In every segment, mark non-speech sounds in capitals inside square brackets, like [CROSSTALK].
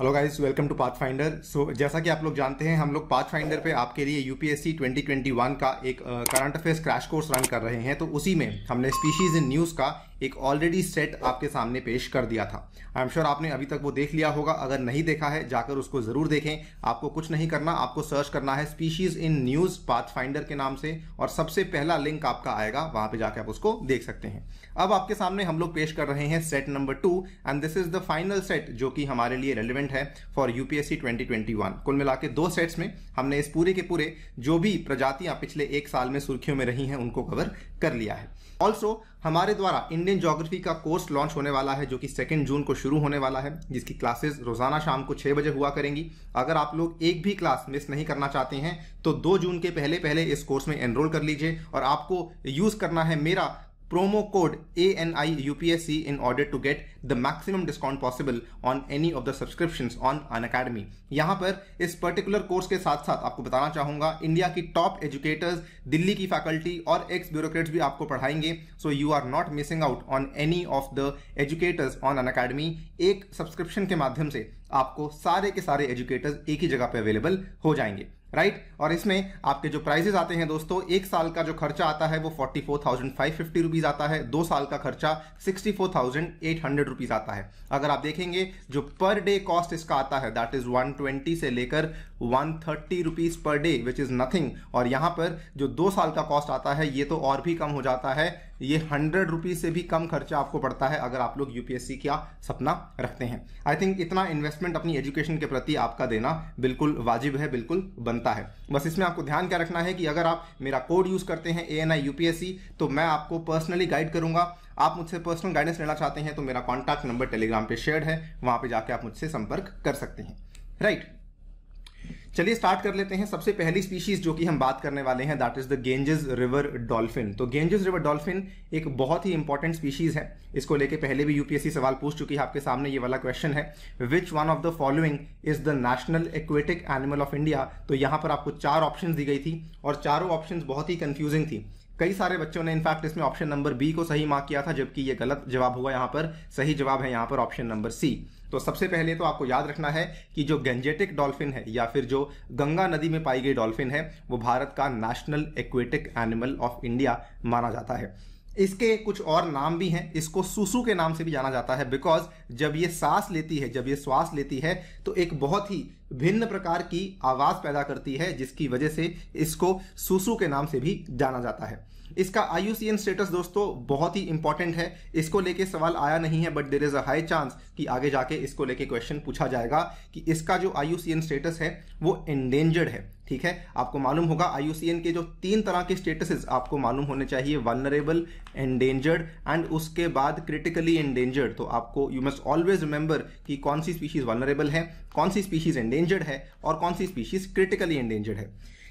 Hello guys welcome to pathfinder so जैसा कि आप लोग जानते हैं हम लोग पाथ फाइंडर पर आपके लिए यूपीएससी 2021 का एक current affairs crash course run कर रहे हैं तो उसी में हमने स्पीशीज इन न्यूज़ का एक ऑलरेडी सेट आपके सामने पेश कर दिया था आई एम श्योर आपने अभी तक वो देख लिया होगा अगर नहीं देखा है जाकर उसको जरूर देखें आपको कुछ नहीं करना आपको सर्च करना है स्पीशीज इन न्यूज फाइंडर के नाम से और सबसे पहला लिंक आपका आएगा वहां पे जाकर आप उसको देख सकते हैं अब आपके सामने हम लोग पेश कर रहे हैं set number two and this is the final set जो कि हमारे लिए रेलिवेंट है फॉर यूपीएससी 2021 कुल मिला के दो सेट्स में हमने इस पूरे के पूरे जो भी प्रजातियां पिछले एक साल में सुर्खियों में रही हैं उनको कवर कर लिया है ऑल्सो हमारे द्वारा इंडियन जोग्राफी का कोर्स लॉन्च होने वाला है जो कि सेकेंड जून को शुरू होने वाला है जिसकी क्लासेस रोजाना शाम को छः बजे हुआ करेंगी अगर आप लोग एक भी क्लास मिस नहीं करना चाहते हैं तो दो जून के पहले पहले इस कोर्स में एनरोल कर लीजिए और आपको यूज़ करना है मेरा promo code ANIUPSC in order to get the maximum discount possible on any of the subscriptions on An Academy. यहाँ पर इस पर्टिकुलर कोर्स के साथ साथ आपको बताना चाहूंगा इंडिया की टॉप एजुकेटर्स दिल्ली की फैकल्टी और एक्स ब्यूरोक्रेट्स भी आपको पढ़ाएंगे so you are not missing out on any of the educators on Unacademy एक सब्सक्रिप्शन के माध्यम से आपको सारे के सारे एजुकेटर्स एक ही जगह पर अवेलेबल हो जाएंगे राइट और इसमें आपके जो प्राइजेस आते हैं दोस्तों एक साल का जो खर्चा आता है वो forty four thousand five fifty rupees आता है दो साल का खर्चा sixty four thousand eight hundred rupees आता है अगर आप देखेंगे जो पर डे कॉस्ट इसका आता है दैट इज़ वन ट्वेंटी से लेकर one thirty rupees per day which is nothing और यहां पर जो दो साल का कॉस्ट आता है ये तो और भी कम हो जाता है ये हंड्रेड रुपीज़ से भी कम खर्चा आपको पड़ता है अगर आप लोग यूपीएससी का सपना रखते हैं आई थिंक इतना इन्वेस्टमेंट अपनी एजुकेशन के प्रति आपका देना बिल्कुल वाजिब है बिल्कुल बनता है बस इसमें आपको ध्यान क्या रखना है कि अगर आप मेरा कोड यूज़ करते हैं ए एन आई यूपीएससी तो मैं आपको पर्सनली गाइड करूंगा आप मुझसे पर्सनल गाइडेंस लेना चाहते हैं तो मेरा कॉन्टैक्ट नंबर टेलीग्राम पे शेयर है वहाँ पे जाके आप मुझसे संपर्क कर सकते हैं राइट right. चलिए स्टार्ट कर लेते हैं सबसे पहली स्पीशीज जो कि हम बात करने वाले हैं that is the Ganges river dolphin तो गेंजेस रिवर डॉल्फिन एक बहुत ही इंपॉर्टेंट स्पीशीज है इसको लेके पहले भी यूपीएससी सवाल पूछ चुकी है आपके सामने ये वाला क्वेश्चन है which one of the following is the national aquatic animal of India तो यहां पर आपको चार ऑप्शन दी गई थी और चारों ऑप्शन बहुत ही कंफ्यूजिंग थी कई सारे बच्चों ने इनफैक्ट इसमें ऑप्शन नंबर बी को सही मार्क किया था जबकि ये गलत जवाब हुआ यहाँ पर सही जवाब है यहाँ पर ऑप्शन नंबर सी तो सबसे पहले तो आपको याद रखना है कि जो गंजेटिक डॉल्फिन है या फिर जो गंगा नदी में पाई गई डॉल्फिन है वो भारत का national aquatic animal of India माना जाता है इसके कुछ और नाम भी हैं इसको सुसु के नाम से भी जाना जाता है बिकॉज जब ये सांस लेती है जब ये श्वास लेती है तो एक बहुत ही भिन्न प्रकार की आवाज पैदा करती है जिसकी वजह से इसको सुसु के नाम से भी जाना जाता है इसका आयुसीएन स्टेटस दोस्तों बहुत ही इंपॉर्टेंट है इसको लेके सवाल आया नहीं है but there is a high chance कि आगे जाके इसको लेके क्वेश्चन पूछा जाएगा कि इसका जो आयुसीएन स्टेटस है वो एंडेंजर्ड है ठीक है आपको मालूम होगा आई के जो तीन तरह के स्टेटसेस आपको मालूम होने चाहिए वनरेबल एंडेंजर्ड एंड उसके बाद क्रिटिकली एंडेंजर्ड तो आपको यू मस्ट ऑलवेज रिमेंबर कि कौन सी स्पीशीज वनरेबल है कौन सी स्पीशीज एंडेंजर्ड है और कौन सी स्पीशीज क्रिटिकली एंडेंजर्ड है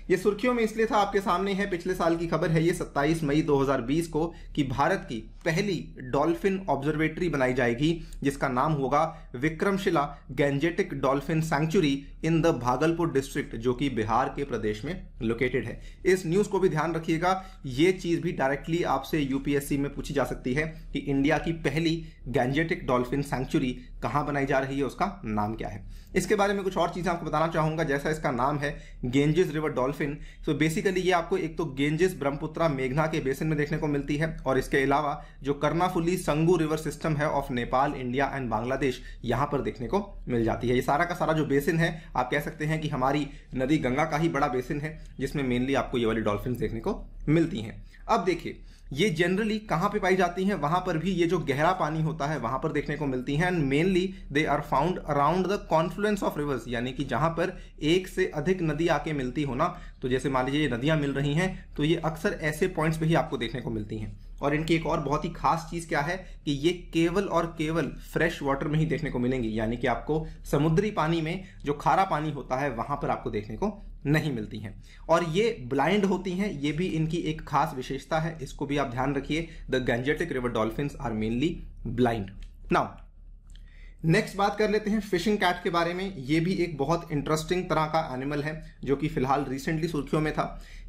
ये सुर्खियों में इसलिए था आपके सामने है पिछले साल की खबर है ये 27 मई 2020 को कि भारत की पहली डॉल्फिन ऑब्जर्वेटरी बनाई जाएगी जिसका नाम होगा Vikramshila Gangetic dolphin sanctuary in the Bhagalpur district जो कि बिहार के प्रदेश में लोकेटेड है इस न्यूज को भी ध्यान रखिएगा ये चीज भी डायरेक्टली आपसे यूपीएससी में पूछी जा सकती है कि इंडिया की पहली गैंजेटिक डॉल्फिन सेंचुरी कहाँ बनाई जा रही है उसका नाम क्या है इसके बारे में कुछ और चीज़ें आपको बताना चाहूँगा जैसा इसका नाम है Ganges river dolphin so basically ये आपको एक तो गेंजिस ब्रह्मपुत्रा मेघना के बेसिन में देखने को मिलती है और इसके अलावा जो कर्नाफुली संगू रिवर सिस्टम है of Nepal India and Bangladesh यहाँ पर देखने को मिल जाती है ये सारा का सारा जो बेसिन है आप कह सकते हैं कि हमारी नदी गंगा का ही बड़ा बेसिन है जिसमें मेनली आपको ये वाली डॉल्फिन देखने को मिलती हैं अब देखिए ये जनरली कहाँ पे पाई जाती हैं वहाँ पर भी ये जो गहरा पानी होता है वहाँ पर देखने को मिलती हैं and mainly they are found around the confluence of rivers यानी कि जहाँ पर एक से अधिक नदी आके मिलती हो ना तो जैसे मान लीजिए ये नदियाँ मिल रही हैं तो ये अक्सर ऐसे पॉइंट्स पे ही आपको देखने को मिलती हैं और इनकी एक और बहुत ही खास चीज़ क्या है कि ये केवल और केवल फ्रेश वाटर में ही देखने को मिलेंगी यानी कि आपको समुद्री पानी में जो खारा पानी होता है वहाँ पर आपको देखने को नहीं मिलती हैं और ये ब्लाइंड होती हैं ये भी इनकी एक खास विशेषता है इसको भी आप ध्यान रखिए the Gangetic river dolphin are mainly blind now next बात कर लेते हैं फिशिंग कैट के बारे में ये भी एक बहुत इंटरेस्टिंग तरह का एनिमल है जो कि फिलहाल रिसेंटली सुर्खियों में था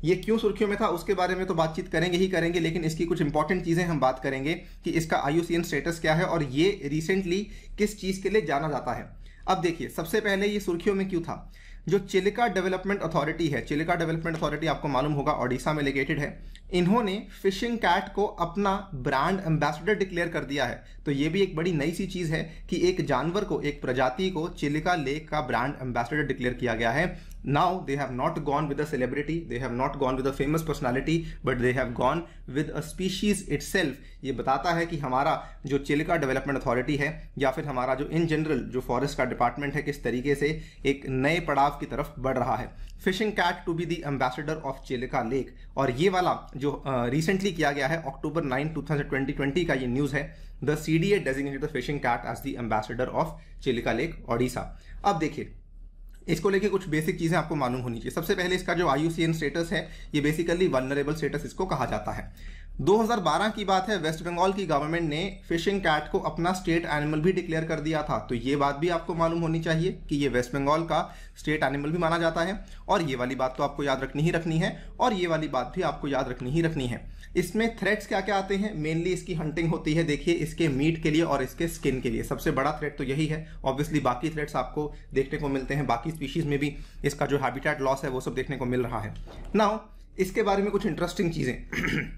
ये क्यों सुर्खियों में था उसके बारे में तो बातचीत करेंगे ही करेंगे लेकिन इसकी कुछ इंपॉर्टेंट चीज़ें हम बात करेंगे कि इसका आयुसीएन स्टेटस क्या है और ये रिसेंटली किस चीज़ के लिए जाना जाता है अब देखिए सबसे पहले ये सुर्खियों में क्यों था जो चिलिका डेवलपमेंट अथॉरिटी है चिलिका डेवलपमेंट अथॉरिटी आपको मालूम होगा ओडिशा में लोकेटेड है इन्होंने फिशिंग कैट को अपना ब्रांड एम्बेसडर डिक्लेयर कर दिया है तो ये भी एक बड़ी नई सी चीज़ है कि एक जानवर को एक प्रजाति को चिलिका लेक का ब्रांड एम्बेसडर डिक्लेयर किया गया है Now they have not gone with a celebrity, they have not gone with a famous personality, but they have gone with a species itself. ये बताता है कि हमारा जो चिलिका डेवलपमेंट अथॉरिटी है या फिर हमारा जो इन जनरल जो फॉरेस्ट का डिपार्टमेंट है किस तरीके से एक नए पड़ाव की तरफ बढ़ रहा है fishing cat to be the ambassador of Chilika lake और ये वाला जो रिसेंटली uh, किया गया है अक्टूबर नाइन टू का ये न्यूज़ है the C D A designated fishing cat as the ambassador of Chilika lake Odisha अब देखिए इसको लेके कुछ बेसिक चीज़ें आपको मालूम होनी चाहिए सबसे पहले इसका जो आई स्टेटस है ये बेसिकली वनरेबल स्टेटस इसको कहा जाता है 2012 की बात है वेस्ट बंगाल की गवर्नमेंट ने फिशिंग कैट को अपना स्टेट एनिमल भी डिक्लेयर कर दिया था तो ये बात भी आपको मालूम होनी चाहिए कि ये वेस्ट बंगाल का स्टेट एनिमल भी माना जाता है और ये वाली बात तो आपको याद रखनी ही रखनी है और ये वाली बात भी आपको याद रखनी ही रखनी है इसमें थ्रेट्स क्या क्या आते हैं मेनली इसकी हंटिंग होती है देखिए इसके मीट के लिए और इसके स्किन के लिए सबसे बड़ा थ्रेट तो यही है ऑब्वियसली बाकी थ्रेट्स आपको देखने को मिलते हैं बाकी स्पीशीज में भी इसका जो हैबिटेट लॉस है वो सब देखने को मिल रहा है नाउ इसके बारे में कुछ इंटरेस्टिंग चीज़ें [CLEARS THROAT]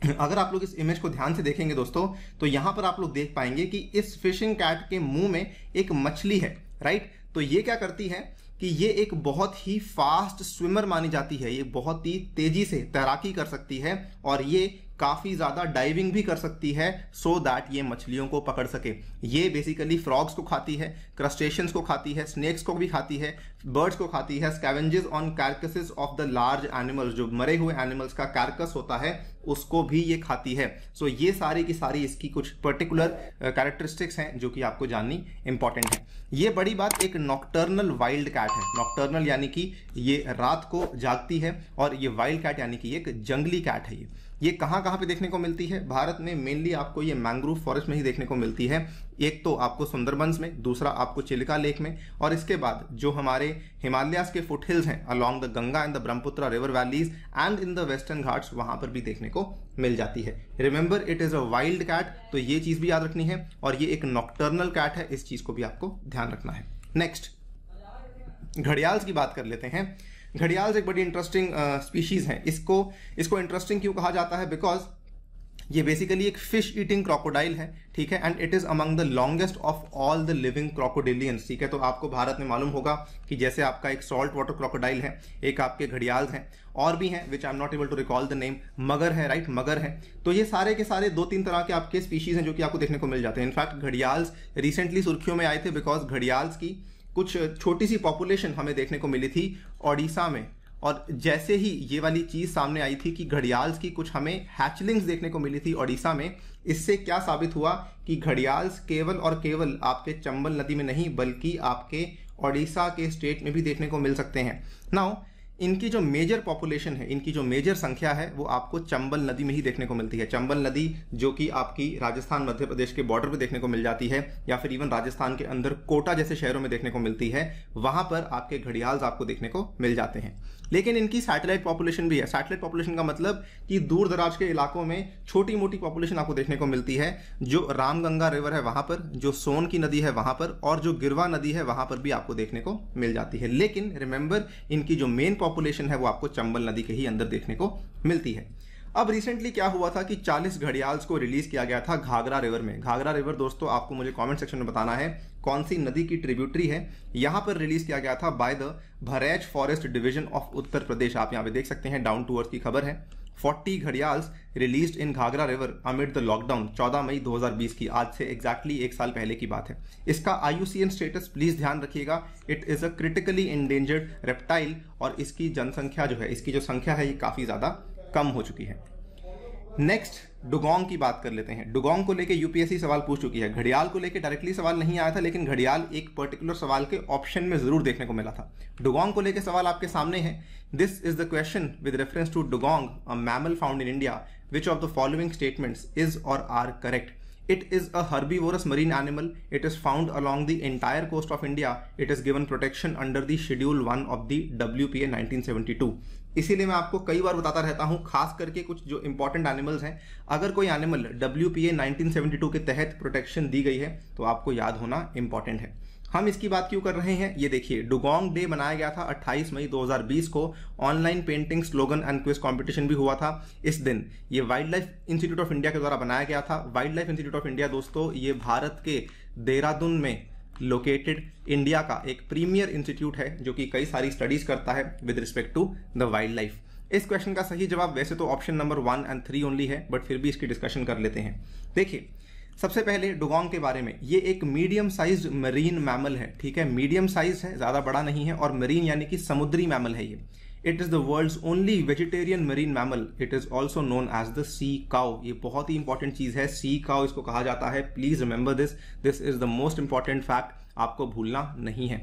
[CLEARS THROAT] अगर आप लोग इस इमेज को ध्यान से देखेंगे दोस्तों तो यहाँ पर आप लोग देख पाएंगे कि इस फिशिंग कैट के मुंह में एक मछली है राइट तो ये क्या करती है कि ये एक बहुत ही फास्ट स्विमर मानी जाती है ये बहुत ही तेजी से तैराकी कर सकती है और ये काफ़ी ज़्यादा डाइविंग भी कर सकती है सो so दैट ये मछलियों को पकड़ सके ये बेसिकली फ्रॉग्स को खाती है क्रस्टेशंस को खाती है स्नैक्स को भी खाती है बर्ड्स को खाती है scavenges on carcasses of the large animals जो मरे हुए एनिमल्स का कैरकस होता है उसको भी ये खाती है सो so, ये सारी की सारी इसकी कुछ पर्टिकुलर कैरेक्टरिस्टिक्स uh, हैं जो कि आपको जाननी इंपॉर्टेंट है ये बड़ी बात एक नॉक्टर्नल वाइल्ड कैट है नॉक्टर्नल यानी कि ये रात को जागती है और ये वाइल्ड कैट यानी कि एक जंगली कैट है ये ये कहाँ कहाँ पे देखने को मिलती है भारत में मेनली आपको ये मैंग्रोव फॉरेस्ट में ही देखने को मिलती है एक तो आपको सुंदरबंस में दूसरा आपको चिलिका लेक में और इसके बाद जो हमारे हिमालयास के फुट हिल्स हैं along the Ganga and the Brahmaputra river valleys and in the Western Ghats वहां पर भी देखने को मिल जाती है remember it is a wild cat तो ये चीज़ भी याद रखनी है और ये एक नॉक्टर्नल कैट है इस चीज़ को भी आपको ध्यान रखना है नेक्स्ट घड़ियाल्स की बात कर लेते हैं घड़ियाल एक बड़ी इंटरेस्टिंग स्पीशीज़ uh, है इसको इसको इंटरेस्टिंग क्यों कहा जाता है बिकॉज ये बेसिकली एक फिश ईटिंग क्रोकोडाइल है ठीक है and it is among the longest of all the living crocodilians ठीक है तो आपको भारत में मालूम होगा कि जैसे आपका एक सॉल्ट वाटर क्रोकोडाइल है एक आपके घड़ियाल हैं और भी हैं which I am not able to recall the name मगर है राइट right? मगर है तो ये सारे के सारे दो तीन तरह के आपके स्पीशीज़ हैं जो कि आपको देखने को मिल जाते हैं इनफैक्ट घड़ियाल्स रिसेंटली सुर्खियों में आए थे बिकॉज घड़ियाल्स की कुछ छोटी सी पॉपुलेशन हमें देखने को मिली थी ओडिशा में और जैसे ही ये वाली चीज़ सामने आई थी कि घड़ियाल्स की कुछ हमें हैचलिंग्स देखने को मिली थी ओडिशा में इससे क्या साबित हुआ कि घड़ियाल्स केवल और केवल आपके चंबल नदी में नहीं बल्कि आपके ओडिशा के स्टेट में भी देखने को मिल सकते हैं नाउ इनकी जो मेजर पॉपुलेशन है इनकी जो मेजर संख्या है वो आपको चंबल नदी में ही देखने को मिलती है चंबल नदी जो कि आपकी राजस्थान मध्य प्रदेश के बॉर्डर पर देखने को मिल जाती है या फिर इवन राजस्थान के अंदर कोटा जैसे शहरों में देखने को मिलती है वहां पर आपके घड़ियाल आपको देखने को मिल जाते हैं लेकिन इनकी सैटेलाइट पॉपुलेशन भी है सैटेलाइट पॉपुलेशन का मतलब कि दूर दराज के इलाकों में छोटी मोटी पॉपुलेशन आपको देखने को मिलती है जो रामगंगा रिवर है वहाँ पर जो सोन की नदी है वहाँ पर और जो गिरवा नदी है वहां पर भी आपको देखने को मिल जाती है लेकिन रिमेंबर इनकी जो मेन पॉपुलेशन है वो आपको चंबल नदी के ही अंदर देखने को मिलती है अब रिसेंटली क्या हुआ था कि 40 घड़ियाल्स को रिलीज किया गया था घाघरा रिवर में घाघरा रिवर दोस्तों आपको मुझे कमेंट सेक्शन में बताना है कौन सी नदी की ट्रिब्यूटरी है यहां पर रिलीज किया गया था by the Bahraich forest division of Uttar Pradesh आप यहां पे देख सकते हैं डाउन टू अर्थ की खबर है 40 gharials release in Ghaghara river amid the lockdown 14 मई 2020 की आज से एग्जैक्टली exactly एक साल पहले की बात है इसका आईयूसीएन स्टेटस प्लीज ध्यान रखिएगा it is a critically endangered reptile और इसकी जनसंख्या जो है इसकी जो संख्या है ये काफी ज्यादा कम हो चुकी है नेक्स्ट डुगोंग की बात कर लेते हैं डुगोंग को लेके यूपीएससी सवाल पूछ चुकी है घड़ियाल को लेके डायरेक्टली सवाल नहीं आया था लेकिन घड़ियाल एक पर्टिकुलर सवाल के ऑप्शन में जरूर देखने को मिला था डुगोंग को लेके सवाल आपके सामने है this is the question with reference to dugong a mammal found in India which of the following statements is और are correct it is a herbi marine animal it is found along the entire coast of India it is given protection under the schedule one of the W P इसीलिए मैं आपको कई बार बताता रहता हूँ खास करके कुछ जो इंपॉर्टेंट एनिमल्स हैं अगर कोई एनिमल डब्ल्यू पी ए के तहत प्रोटेक्शन दी गई है तो आपको याद होना इंपॉर्टेंट है हम इसकी बात क्यों कर रहे हैं ये देखिए डुगोंग डे मनाया गया था 28 मई 2020 को online painting slogan and quiz competition भी हुआ था इस दिन ये wild life institute of India के द्वारा बनाया गया था wild life institute of India दोस्तों ये भारत के देहरादून में लोकेटेड इंडिया का एक प्रीमियर इंस्टीट्यूट है जो कि कई सारी स्टडीज करता है with respect to the wildlife इस क्वेश्चन का सही जवाब वैसे तो option number one and three only है बट फिर भी इसकी डिस्कशन कर लेते हैं देखिए सबसे पहले डुगोंग के बारे में ये एक मीडियम साइज मरीन मैमल है ठीक है मीडियम साइज है ज़्यादा बड़ा नहीं है और मरीन यानी कि समुद्री मैमल है ये it is the world's only vegetarian marine mammal it is also known as the sea cow ये बहुत ही इंपॉर्टेंट चीज है सी काउ इसको कहा जाता है please remember this this is the most important fact आपको भूलना नहीं है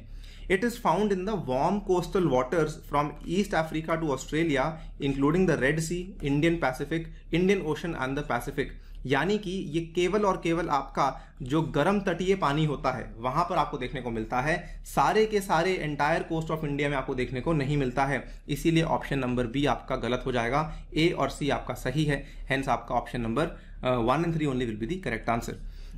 it is found in the warm coastal waters from East Africa to Australia including the Red Sea Indian Pacific Indian Ocean and the Pacific यानी कि ये केवल और केवल आपका जो गर्म तटीय पानी होता है वहां पर आपको देखने को मिलता है सारे के सारे एंटायर कोस्ट ऑफ इंडिया में आपको देखने को नहीं मिलता है इसीलिए ऑप्शन नंबर बी आपका गलत हो जाएगा ए और सी आपका सही है हैंस आपका option number one and three only will be the correct answer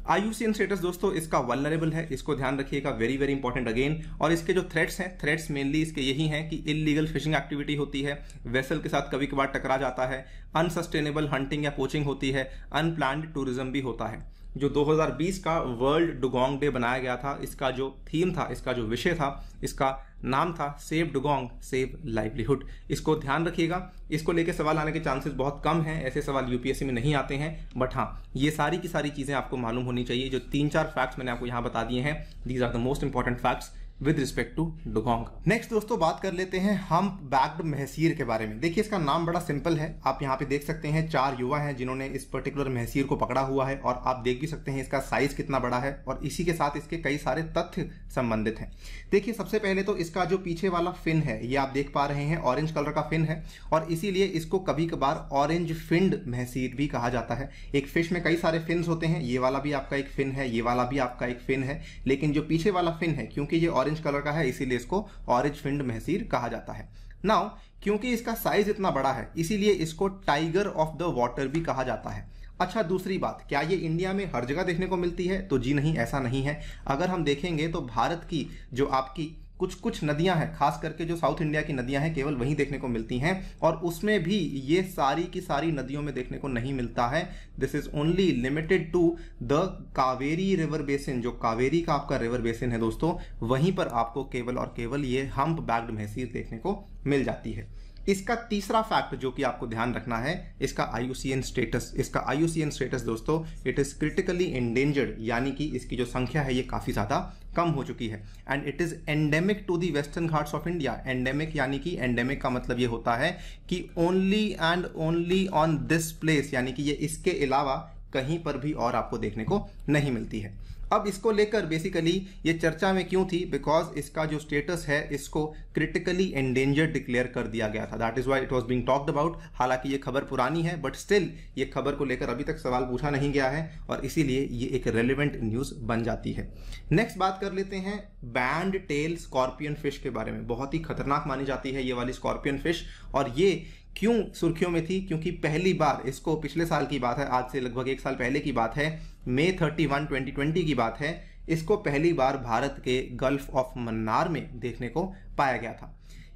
IUCN status दोस्तों इसका वलनरेबल है इसको ध्यान रखिएगा वेरी वेरी इंपॉर्टेंट अगेन और इसके जो थ्रेट्स हैं थ्रेट्स मेनली इसके यही हैं कि इलीगल फिशिंग एक्टिविटी होती है वेसल के साथ कभी कभार टकरा जाता है अनसस्टेनेबल हंटिंग या पोचिंग होती है अनप्लान्ड टूरिज्म भी होता है जो 2020 का वर्ल्ड डुगोंग डे बनाया गया था इसका जो थीम था इसका जो विषय था इसका नाम था सेव डुगोंग सेव लाइवलीहुड इसको ध्यान रखिएगा इसको लेके सवाल आने के चांसेस बहुत कम हैं ऐसे सवाल यूपीएससी में नहीं आते हैं बट हाँ ये सारी की सारी चीज़ें आपको मालूम होनी चाहिए जो तीन चार फैक्ट्स मैंने आपको यहाँ बता दिए हैं these are the most important facts with respect to dugong next दोस्तों बात कर लेते हैं हम बैग्ड महसीर के बारे में देखिए इसका नाम बड़ा सिंपल है आप यहाँ पे देख सकते हैं चार युवा हैं जिन्होंने इस पर्टिकुलर महसीर को पकड़ा हुआ है और आप देख भी सकते हैं इसका साइज कितना बड़ा है और इसी के साथ इसके कई सारे तथ्य संबंधित हैं देखिए सबसे पहले तो इसका जो पीछे वाला फिन है ये आप देख पा रहे हैं ऑरेंज कलर का फिन है और इसीलिए इसको कभी कभार ऑरेंज फिंड महसीर भी कहा जाता है एक फिश में कई सारे फिन होते हैं ये वाला भी आपका एक फिन है ये वाला भी आपका एक फिन है लेकिन जो पीछे वाला फिन है क्योंकि ये ऑरेंज कलर का है इसीलिए इसको ऑरेंज फिंड महसीर कहा जाता है नाउ क्योंकि इसका साइज इतना बड़ा है इसीलिए इसको टाइगर ऑफ द वाटर भी कहा जाता है अच्छा दूसरी बात क्या ये इंडिया में हर जगह देखने को मिलती है तो जी नहीं ऐसा नहीं है अगर हम देखेंगे तो भारत की जो आपकी कुछ कुछ नदियां हैं खास करके जो साउथ इंडिया की नदियां हैं केवल वहीं देखने को मिलती हैं और उसमें भी ये सारी की सारी नदियों में देखने को नहीं मिलता है this is only limited to the Kaveri river basin जो कावेरी का आपका रिवर बेसिन है दोस्तों वहीं पर आपको केवल और केवल ये हम्प बैग्ड महसीर देखने को मिल जाती है इसका तीसरा फैक्ट जो कि आपको ध्यान रखना है इसका आईयूसीएन स्टेटस इसका आईयूसीएन स्टेटस दोस्तों इट इज क्रिटिकली एंडेंजर्ड यानी कि इसकी जो संख्या है ये काफी ज्यादा कम हो चुकी है and it is endemic to the Western Ghats of India endemic यानी कि एंडेमिक का मतलब ये होता है कि only and only on this place यानी कि ये इसके अलावा कहीं पर भी और आपको देखने को नहीं मिलती है अब इसको लेकर बेसिकली ये चर्चा में क्यों थी बिकॉज इसका जो स्टेटस है इसको क्रिटिकली एंडेंजर्ड डिक्लेयर कर दिया गया था that is why it was being talked about हालांकि ये खबर पुरानी है बट स्टिल ये खबर को लेकर अभी तक सवाल पूछा नहीं गया है और इसीलिए ये एक रेलिवेंट न्यूज बन जाती है नेक्स्ट बात कर लेते हैं बैंड टेल स्कॉर्पियन फिश के बारे में बहुत ही खतरनाक मानी जाती है ये वाली स्कॉर्पियन फिश और ये क्यों सुर्खियों में थी क्योंकि पहली बार इसको पिछले साल की बात है आज से लगभग एक साल पहले की बात है मई 31, 2020 की बात है इसको पहली बार भारत के गल्फ ऑफ मन्नार में देखने को पाया गया था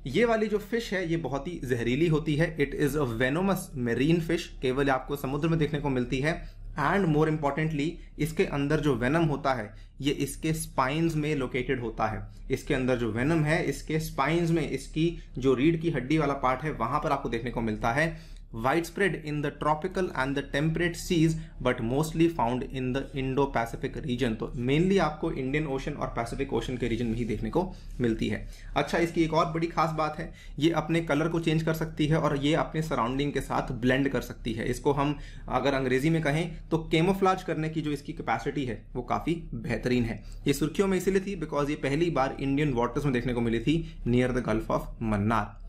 ये वाली जो फिश है ये बहुत ही जहरीली होती है it is a venomous marine fish केवल आपको समुद्र में देखने को मिलती है एंड मोर इम्पॉर्टेंटली इसके अंदर जो वेनम होता है ये इसके स्पाइंस में लोकेटेड होता है इसके अंदर जो वेनम है इसके स्पाइंस में इसकी जो रीढ़ की हड्डी वाला पार्ट है वहां पर आपको देखने को मिलता है widespread in the tropical and the temperate seas but mostly found in the Indo-Pacific region तो mainly आपको Indian Ocean और Pacific Ocean के region में ही देखने को मिलती है अच्छा इसकी एक और बड़ी खास बात है ये अपने कलर को चेंज कर सकती है और ये अपने सराउंडिंग के साथ ब्लेंड कर सकती है इसको हम अगर अंग्रेजी में कहें तो केमोफ्लाज करने की जो इसकी कैपेसिटी है वो काफ़ी बेहतरीन है ये सुर्खियों में इसीलिए थी बिकॉज ये पहली बार इंडियन वाटर्स में देखने को मिली थी near the Gulf of Mannar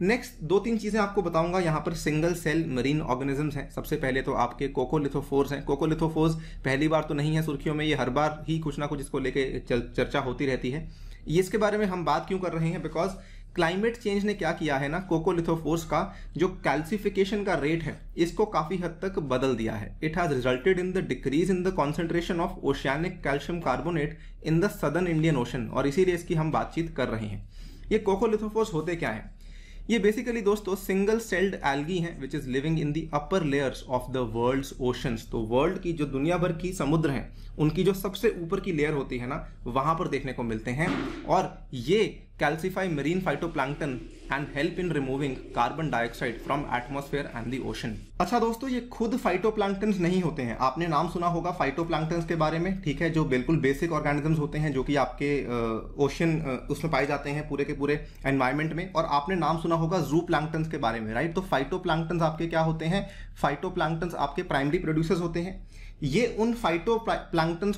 next दो तीन चीज़ें आपको बताऊंगा यहां पर सिंगल सेल मरीन ऑर्गेनिजम्स हैं सबसे पहले तो आपके कोकोलिथोफोर्स हैं कोकोलिथोफोर्स पहली बार तो नहीं है सुर्खियों में ये हर बार ही कुछ ना कुछ इसको लेके चर्चा होती रहती है ये इसके बारे में हम बात क्यों कर रहे हैं बिकॉज क्लाइमेट चेंज ने क्या किया है ना कोकोलिथोफोर्स का जो कैल्सिफिकेशन का रेट है इसको काफी हद तक बदल दिया है it has resulted in the decrease in the concentration of oceanic calcium carbonate in the southern Indian ocean और इसीलिए इसकी हम बातचीत कर रहे हैं ये कोकोलिथोफोर्स होते क्या है ये बेसिकली दोस्तों सिंगल सेल्ड एल्गी हैं which is living in the upper layers of the world's oceans तो वर्ल्ड की जो दुनिया भर की समुद्र हैं उनकी जो सबसे ऊपर की लेयर होती है ना वहां पर देखने को मिलते हैं और ये calcify marine phytoplankton and help in removing carbon dioxide from atmosphere and the ocean अच्छा दोस्तों ये खुद फाइटो नहीं होते हैं आपने नाम सुना होगा फाइटो के बारे में ठीक है जो बिल्कुल बेसिक ऑर्गेनिजम्स होते हैं जो कि आपके ओशन उसमें पाए जाते हैं पूरे के पूरे एनवायरमेंट में और आपने नाम सुना होगा जू प्लांटन्स के बारे में राइट तो फाइटो आपके क्या होते हैं फाइटो आपके प्राइमरी प्रोड्यूसर्स होते हैं ये उन फाइटो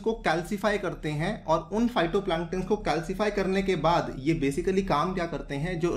को कैल्सीफाई करते हैं और उन फाइटो को कैल्सीफाई करने के बाद ये बेसिकली काम क्या करते हैं जो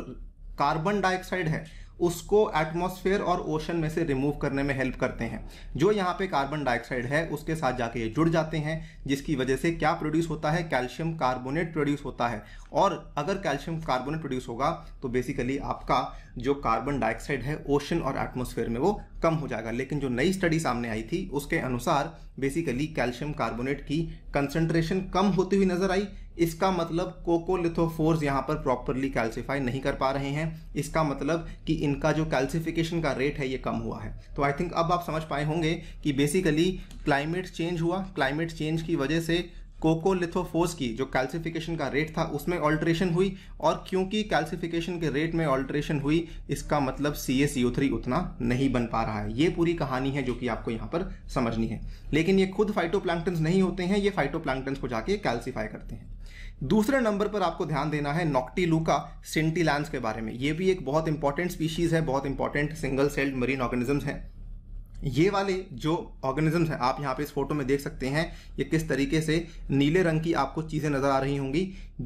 कार्बन डाइऑक्साइड है उसको एटमॉस्फेयर और ओशन में से रिमूव करने में हेल्प करते हैं जो यहाँ पे कार्बन डाइऑक्साइड है उसके साथ जाके ये जुड़ जाते हैं जिसकी वजह से क्या प्रोड्यूस होता है कैल्शियम कार्बोनेट प्रोड्यूस होता है और अगर कैल्शियम कार्बोनेट प्रोड्यूस होगा तो बेसिकली आपका जो कार्बन डाइऑक्साइड है ओशन और एटमोसफेयर में वो कम हो जाएगा लेकिन जो नई स्टडी सामने आई थी उसके अनुसार बेसिकली कैल्शियम कार्बोनेट की कंसंट्रेशन कम होती हुई नजर आई इसका मतलब कोकोलिथोफोर्स यहाँ पर प्रॉपरली कैल्सिफाई नहीं कर पा रहे हैं इसका मतलब कि इनका जो कैल्सिफिकेशन का रेट है ये कम हुआ है तो आई थिंक अब आप समझ पाए होंगे कि बेसिकली क्लाइमेट चेंज हुआ क्लाइमेट चेंज की वजह से कोकोलिथोफोस की जो कैल्सिफिकेशन का रेट था उसमें ऑल्ट्रेशन हुई और क्योंकि कैल्सिफिकेशन के रेट में ऑल्ट्रेशन हुई इसका मतलब सी थ्री e उतना नहीं बन पा रहा है ये पूरी कहानी है जो कि आपको यहाँ पर समझनी है लेकिन ये खुद फाइटोप्लैंक्टन्स नहीं होते हैं ये फाइटोप्लैंक्टन्स को जाके कैल्सीफाई करते हैं दूसरे नंबर पर आपको ध्यान देना है नॉक्टीलूका सिंटीलैंस के बारे में ये भी एक बहुत इंपॉर्टेंट स्पीशीज़ है बहुत important single celled marine organisms हैं ये वाले जो ऑर्गेनिजम्स हैं आप यहाँ पे इस फोटो में देख सकते हैं ये किस तरीके से नीले रंग की आपको चीज़ें नजर आ रही होंगी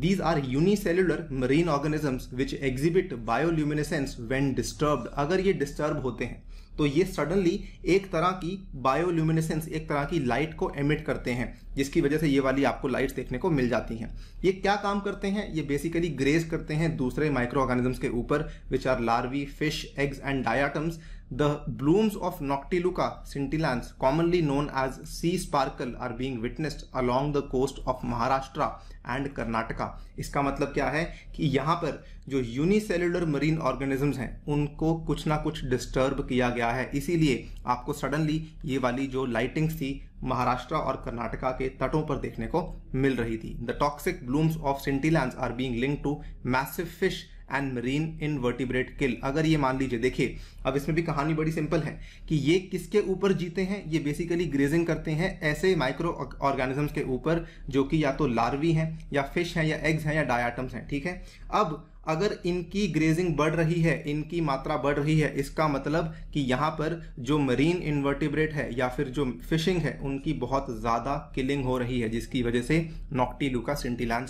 these are unicellular marine organisms which exhibit bioluminescence when disturbed अगर ये डिस्टर्ब होते हैं तो ये सडनली एक तरह की बायोल्यूमिनेसेंस एक तरह की लाइट को एमिट करते हैं जिसकी वजह से ये वाली आपको लाइट्स देखने को मिल जाती हैं ये क्या काम करते हैं ये बेसिकली ग्रेज करते हैं दूसरे माइक्रो ऑर्गेनिजम्स के ऊपर which are larvae fish eggs and diatoms the blooms of Noctiluca scintillans commonly known as sea sparkle are being witnessed along the coast of Maharashtra and Karnataka इसका मतलब क्या है कि यहाँ पर जो यूनिसेलुलर मरीन ऑर्गेनिजम्स हैं उनको कुछ ना कुछ डिस्टर्ब किया गया है इसीलिए आपको सडनली ये वाली जो लाइटिंग्स थी महाराष्ट्र और कर्नाटका के तटों पर देखने को मिल रही थी the toxic blooms of scintillans are being link to massive fish and marine vertebrate kill अगर ये मान लीजिए देखिए अब इसमें भी कहानी बड़ी सिंपल है कि ये किसके ऊपर जीते हैं ये बेसिकली ग्रेजिंग करते हैं ऐसे माइक्रो ऑर्गेनिजम्स के ऊपर जो कि या तो लार्वी हैं या फिश हैं या एग्स हैं या डायाटम्स हैं ठीक है अब अगर इनकी ग्रेजिंग बढ़ रही है इनकी मात्रा बढ़ रही है इसका मतलब कि यहाँ पर जो मरीन इन्वर्टिब्रेट है या फिर जो फिशिंग है उनकी बहुत ज़्यादा किलिंग हो रही है जिसकी वजह से नॉक्टी लुका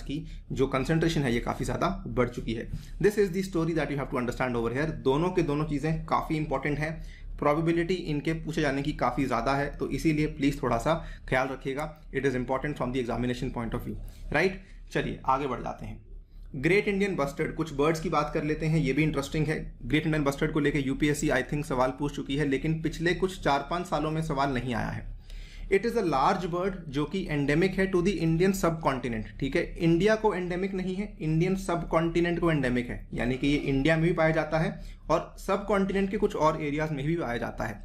की जो कंसेंट्रेशन है ये काफ़ी ज़्यादा बढ़ चुकी है this is the story that you have to understand over here दोनों के दोनों चीज़ें काफ़ी इंपॉर्टेंट हैं प्रॉबिबिलिटी इनके पूछे जाने की काफ़ी ज़्यादा है तो इसीलिए प्लीज़ थोड़ा सा ख्याल रखिएगा it is important from the examination point of view right चलिए आगे बढ़ जाते हैं ग्रेट इंडियन बस्टर्ड कुछ बर्ड्स की बात कर लेते हैं ये भी इंटरेस्टिंग है ग्रेट इंडियन बस्टर्ड को लेकर यूपीएससी आई थिंक सवाल पूछ चुकी है लेकिन पिछले कुछ चार पाँच सालों में सवाल नहीं आया है it is a large bird जो कि एंडेमिक है to the Indian subcontinent ठीक है इंडिया को एंडेमिक नहीं है इंडियन सब कॉन्टिनेंट को एंडेमिक है यानी कि ये इंडिया में भी पाया जाता है और सब कॉन्टिनेंट के कुछ और एरियाज में भी पाया जाता है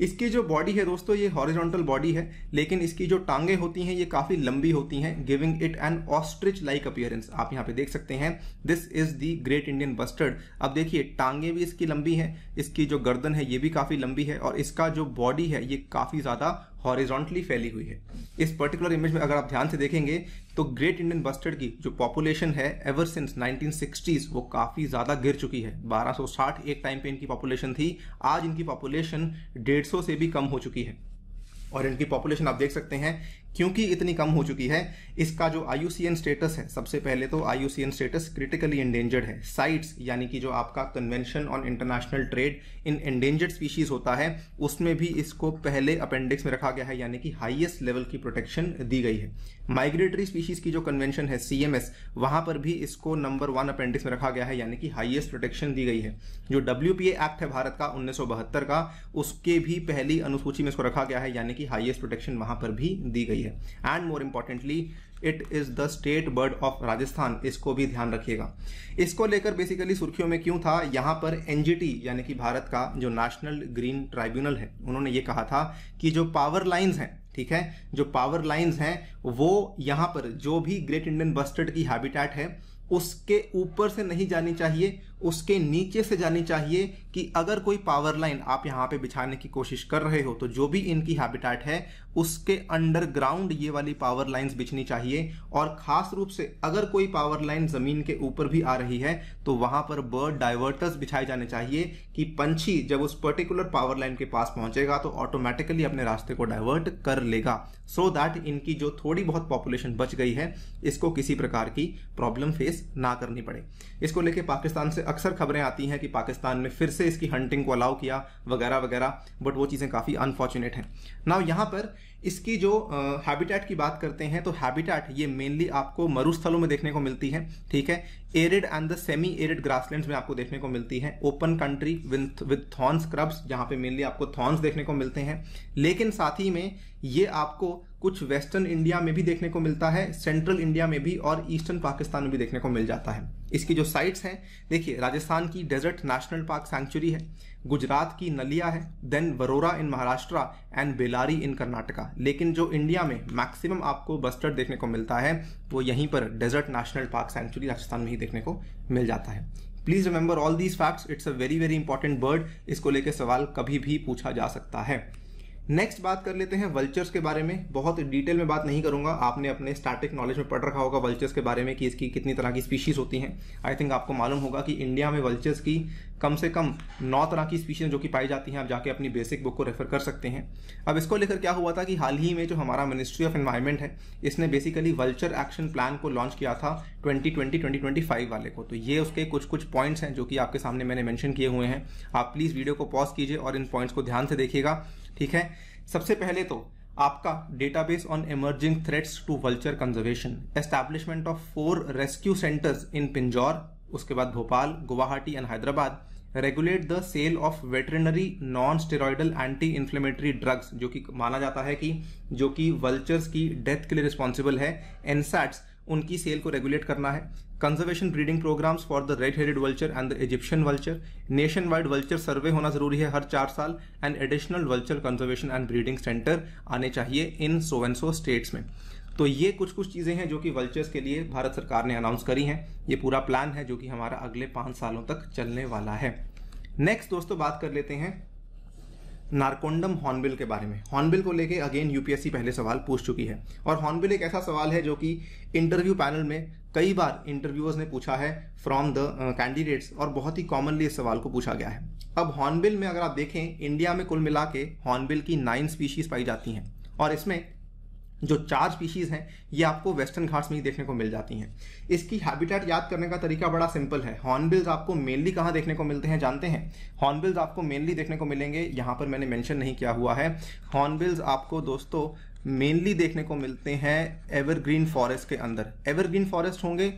इसकी जो बॉडी है दोस्तों ये हॉरिजॉन्टल बॉडी है लेकिन इसकी जो टांगे होती हैं ये काफ़ी लंबी होती हैं giving it an ostrich like appearance आप यहाँ पे देख सकते हैं this is the great Indian bustard अब देखिए टांगे भी इसकी लंबी है इसकी जो गर्दन है ये भी काफ़ी लंबी है और इसका जो बॉडी है ये काफ़ी ज़्यादा हॉरिजॉन्टली फैली हुई है इस पर्टिकुलर इमेज में अगर आप ध्यान से देखेंगे तो ग्रेट इंडियन बस्टर्ड की जो पॉपुलेशन है एवर सिंस 1960s वो काफ़ी ज़्यादा गिर चुकी है 1260 एक टाइम पे इनकी पॉपुलेशन थी आज इनकी पॉपुलेशन 150 से भी कम हो चुकी है और इनकी पॉपुलेशन आप देख सकते हैं क्योंकि इतनी कम हो चुकी है इसका जो आई स्टेटस है सबसे पहले तो आई स्टेटस क्रिटिकली एंडेंजर्ड है साइट्स यानी कि जो आपका convention on international trade in endangered species होता है उसमें भी इसको पहले अपेंडिक्स में रखा गया है यानी कि हाईएस्ट लेवल की प्रोटेक्शन दी गई है माइग्रेटरी स्पीशीज की जो कन्वेंशन है सी एम वहां पर भी इसको नंबर वन अपेंडिक्स में रखा गया है यानी कि हाइएस्ट प्रोटेक्शन दी गई है जो डब्ल्यू एक्ट है भारत का उन्नीस का उसके भी पहली अनुसूची में इसको रखा गया है यानी कि हाइएस्ट प्रोटेक्शन वहां पर भी दी गई है है and more importantly it is the state bird of Rajasthan इसको भी ध्यान रखिएगा इसको लेकर बेसिकली सुर्खियों में क्यों था यहाँ पर एन यानी कि भारत का जो नेशनल ग्रीन ट्राइब्यूनल है उन्होंने ये कहा था कि जो पावर लाइन्स हैं ठीक है जो पावर लाइन्स हैं वो यहाँ पर जो भी ग्रेट इंडियन बस्टर्ड की हैबिटेट है उसके ऊपर से नहीं जानी चाहिए उसके नीचे से जानी चाहिए कि अगर कोई पावर लाइन आप यहाँ पे बिछाने की कोशिश कर रहे हो तो जो भी इनकी हैबिटाट है उसके अंडरग्राउंड ये वाली पावर लाइंस बिछनी चाहिए और खास रूप से अगर कोई पावर लाइन जमीन के ऊपर भी आ रही है तो वहां पर बर्ड डाइवर्टर्स बिछाए जाने चाहिए कि पंछी जब उस पर्टिकुलर पावर लाइन के पास पहुंचेगा तो ऑटोमेटिकली अपने रास्ते को डाइवर्ट कर लेगा सो so दैट इनकी जो थोड़ी बहुत पॉपुलेशन बच गई है इसको किसी प्रकार की प्रॉब्लम फेस ना करनी पड़े इसको लेके पाकिस्तान से अक्सर खबरें आती हैं कि पाकिस्तान ने फिर से इसकी हंटिंग को अलाउ किया वगैरह वगैरह बट वो चीज़ें काफ़ी अनफॉर्चुनेट हैं ना यहाँ पर इसकी जो हैबिटेट की बात करते हैं तो हैबिटेट ये मेनली आपको मरुस्थलों में देखने को मिलती है ठीक है arid and the semi arid grasslands में आपको देखने को मिलती है open country with thorn scrubs जहाँ पे मेनली आपको थॉर्न्स देखने को मिलते हैं लेकिन साथ ही में ये आपको कुछ वेस्टर्न इंडिया में भी देखने को मिलता है सेंट्रल इंडिया में भी और ईस्टर्न पाकिस्तान में भी देखने को मिल जाता है इसकी जो साइट्स हैं देखिए राजस्थान की डेजर्ट नेशनल पार्क सेंचुरी है गुजरात की नलिया है then Warora in Maharashtra and Bellary in Karnataka लेकिन जो इंडिया में मैक्सिमम आपको बस्टर्ड देखने को मिलता है वो यहीं पर desert national park sanctuary Rajasthan में ही देखने को मिल जाता है please remember all these facts it's a very very important bird इसको लेकर सवाल कभी भी पूछा जा सकता है नेक्स्ट बात कर लेते हैं वल्चर्स के बारे में बहुत डिटेल में बात नहीं करूंगा आपने अपने स्टैटिक नॉलेज में पढ़ रखा होगा वल्चर्स के बारे में कि इसकी कितनी तरह की स्पीशीज होती हैं आई थिंक आपको मालूम होगा कि इंडिया में वल्चर्स की कम से कम नौ तरह की स्पीशीज जो कि पाई जाती हैं आप जाके अपनी बेसिक बुक को रेफर कर सकते हैं अब इसको लेकर क्या हुआ था कि हाल ही में जो हमारा मिनिस्ट्री ऑफ एनवायरमेंट है इसने बेसिकली वल्चर एक्शन प्लान को लॉन्च किया था 2020 2025 वाले को तो ये उसके कुछ कुछ पॉइंट्स हैं जो कि आपके सामने मैंने मैंशन किए हुए हैं आप प्लीज़ वीडियो को पॉज कीजिए और इन पॉइंट्स को ध्यान से देखिएगा ठीक है सबसे पहले तो आपका database on emerging threats to vulture conservation establishment of four rescue centres in Pinjore उसके बाद Bhopal Guwahati and Hyderabad regulate the sale of veterinary non steroidal anti inflammatory drugs जो कि माना जाता है कि जो कि वल्चर्स की डेथ के लिए रिस्पॉन्सिबल है एनसैट्स उनकी सेल को रेगुलेट करना है conservation breeding programmes for the red headed vulture and the Egyptian vulture nation wide vulture survey होना जरूरी है हर चार साल and additional vulture conservation and breeding centre आने चाहिए इन सो एंड सो स्टेट्स में तो ये कुछ कुछ चीज़ें हैं जो कि वल्चर्स के लिए भारत सरकार ने अनाउंस करी हैं ये पूरा प्लान है जो कि हमारा अगले पाँच सालों तक चलने वाला है नेक्स्ट दोस्तों बात कर लेते हैं नारकोंडम हॉर्नबिल के बारे में हॉर्नबिल को लेके अगेन यूपीएससी पहले सवाल पूछ चुकी है और हॉर्नबिल एक ऐसा सवाल है जो कि इंटरव्यू पैनल में कई बार इंटरव्यूअर्स ने पूछा है फ्रॉम द कैंडिडेट्स और बहुत ही कॉमनली इस सवाल को पूछा गया है अब हॉर्नबिल में अगर आप देखें इंडिया में कुल मिला के हॉर्नबिल की नाइन स्पीशीज पाई जाती हैं और इसमें जो चार स्पीशीज़ हैं ये आपको वेस्टर्न घाट्स में ही देखने को मिल जाती हैं इसकी हैबिटेट याद करने का तरीका बड़ा सिंपल है हॉर्नबिल्स आपको मेनली कहाँ देखने को मिलते हैं जानते हैं हॉर्नबिल्स आपको मेनली देखने को मिलेंगे यहाँ पर मैंने मेंशन नहीं किया हुआ है हॉर्नबिल्स आपको दोस्तों मेनली देखने को मिलते हैं एवरग्रीन फॉरेस्ट के अंदर एवरग्रीन फॉरेस्ट होंगे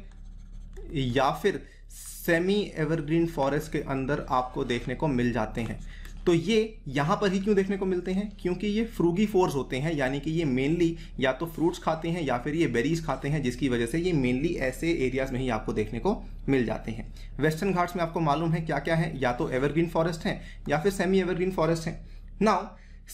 या फिर सेमी एवरग्रीन फॉरेस्ट के अंदर आपको देखने को मिल जाते हैं तो ये यहाँ पर ही क्यों देखने को मिलते हैं क्योंकि ये फ्रूगी फोर्स होते हैं यानी कि ये मेनली या तो फ्रूट्स खाते हैं या फिर ये बेरीज खाते हैं जिसकी वजह से ये मेनली ऐसे एरियाज में ही आपको देखने को मिल जाते हैं वेस्टर्न घाट्स में आपको मालूम है क्या क्या है या तो एवरग्रीन फॉरेस्ट हैं या फिर सेमी एवरग्रीन फॉरेस्ट है now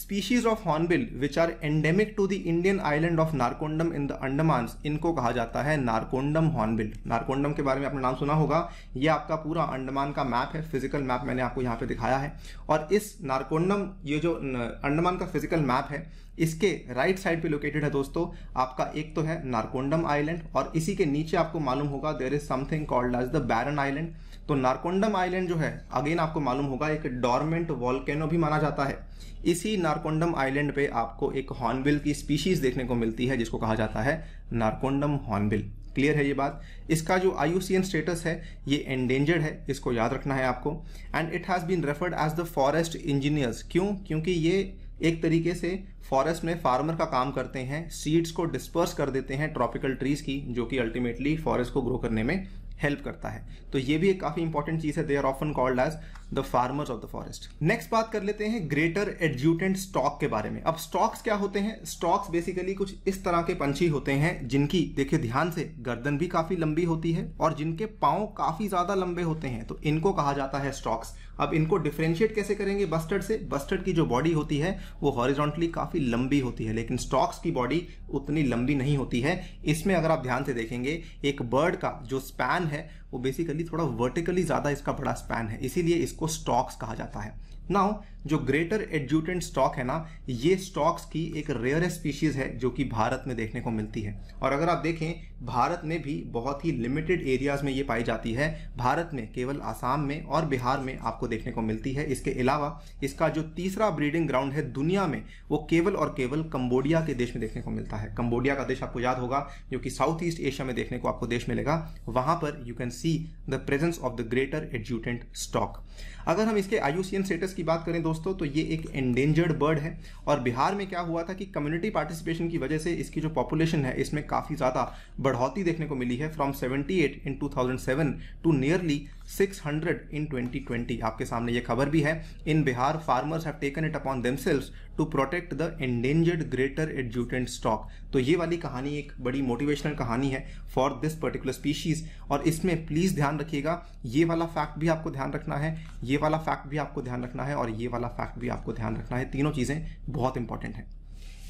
species of hornbill which are endemic to the Indian island of Narcondam in the Andaman इनको कहा जाता है नारकोंडम हॉर्नबिल नारकोंडम के बारे में आपने नाम सुना होगा ये आपका पूरा अंडमान का मैप है फिजिकल मैप मैंने आपको यहाँ पे दिखाया है और इस नारकोंडम ये जो अंडमान का फिजिकल मैप है इसके राइट साइड पे लोकेटेड है दोस्तों आपका एक तो है नारकोंडम आइलैंड और इसी के नीचे आपको मालूम होगा there is something called as the Barren Island तो नारकोंडम आइलैंड जो है अगेन आपको मालूम होगा एक डॉर्मेंट वॉल्केनो भी माना जाता है इसी नारकोंडम आइलैंड पे आपको एक हॉर्नबिल की स्पीशीज देखने को मिलती है जिसको कहा जाता है नारकोंडम हॉर्नबिल क्लियर है ये बात इसका जो आई स्टेटस है ये एंडेंजर्ड है इसको याद रखना है आपको and it has been referred as the forest engineers क्यों क्योंकि ये एक तरीके से फॉरेस्ट में फार्मर का काम करते हैं सीड्स को डिस्पर्स कर देते हैं ट्रॉपिकल ट्रीज की जो कि अल्टीमेटली फॉरेस्ट को ग्रो करने में हेल्प करता है तो ये भी एक काफ़ी इंपॉर्टेंट चीज़ है they are often called as the farmers of the forest next बात कर लेते हैं ग्रेटर एडजूटेंट स्टॉक के बारे में अब स्टॉक्स क्या होते हैं स्टॉक्स बेसिकली कुछ इस तरह के पंछी होते हैं जिनकी देखिए ध्यान से गर्दन भी काफी लंबी होती है और जिनके पाओ काफी ज्यादा लंबे होते हैं तो इनको कहा जाता है स्टॉक्स अब इनको डिफ्रेंशिएट कैसे करेंगे बस्टर्ड से बस्टर्ड की जो बॉडी होती है वो हॉरिजॉन्टली काफी लंबी होती है लेकिन स्टॉक्स की बॉडी उतनी लंबी नहीं होती है इसमें अगर आप ध्यान से देखेंगे एक बर्ड का जो स्पैन है वो बेसिकली थोड़ा वर्टिकली ज़्यादा इसका बड़ा स्पैन है इसीलिए इसको स्टॉक्स कहा जाता है नाउ जो ग्रेटर एडजूटेंट स्टॉक है ना ये स्टॉक्स की एक रेयर स्पीशीज है जो कि भारत में देखने को मिलती है और अगर आप देखें भारत में भी बहुत ही लिमिटेड एरियाज में ये पाई जाती है भारत में केवल आसाम में और बिहार में आपको देखने को मिलती है इसके अलावा इसका जो तीसरा ब्रीडिंग ग्राउंड है दुनिया में वो केवल और केवल कंबोडिया के देश में देखने को मिलता है कंबोडिया का देश आपको याद होगा जो कि साउथ ईस्ट एशिया में देखने को आपको देश मिलेगा वहां पर you can see the presence of the greater adjutant stork अगर हम इसके आयुसीएन स्टेटस की बात करें दोस्तों दोस्तों तो ये एक एंडेंजर्ड बर्ड है और बिहार में क्या हुआ था कि कम्युनिटी पार्टिसिपेशन की वजह से इसकी जो पॉपुलेशन है इसमें काफ़ी ज़्यादा बढ़ोतरी देखने को मिली है from 78 in 2007 to nearly six hundred in twenty twenty आपके सामने ये खबर भी है in Bihar farmers have taken it upon themselves to protect the endangered greater adjutant stork तो ये वाली कहानी एक बड़ी मोटिवेशनल कहानी है फॉर दिस पर्टिकुलर स्पीशीज और इसमें प्लीज ध्यान रखिएगा ये वाला फैक्ट भी आपको ध्यान रखना है ये वाला फैक्ट भी आपको ध्यान रखना है और ये वाला फैक्ट भी आपको ध्यान रखना है तीनों चीजें बहुत इंपॉर्टेंट है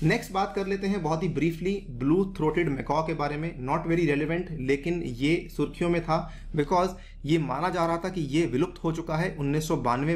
नेक्स्ट बात कर लेते हैं बहुत ही ब्रीफली ब्लू थ्रोटेड मेकॉ के बारे में नॉट वेरी रेलिवेंट लेकिन ये सुर्खियों में था बिकॉज ये माना जा रहा था कि ये विलुप्त हो चुका है उन्नीस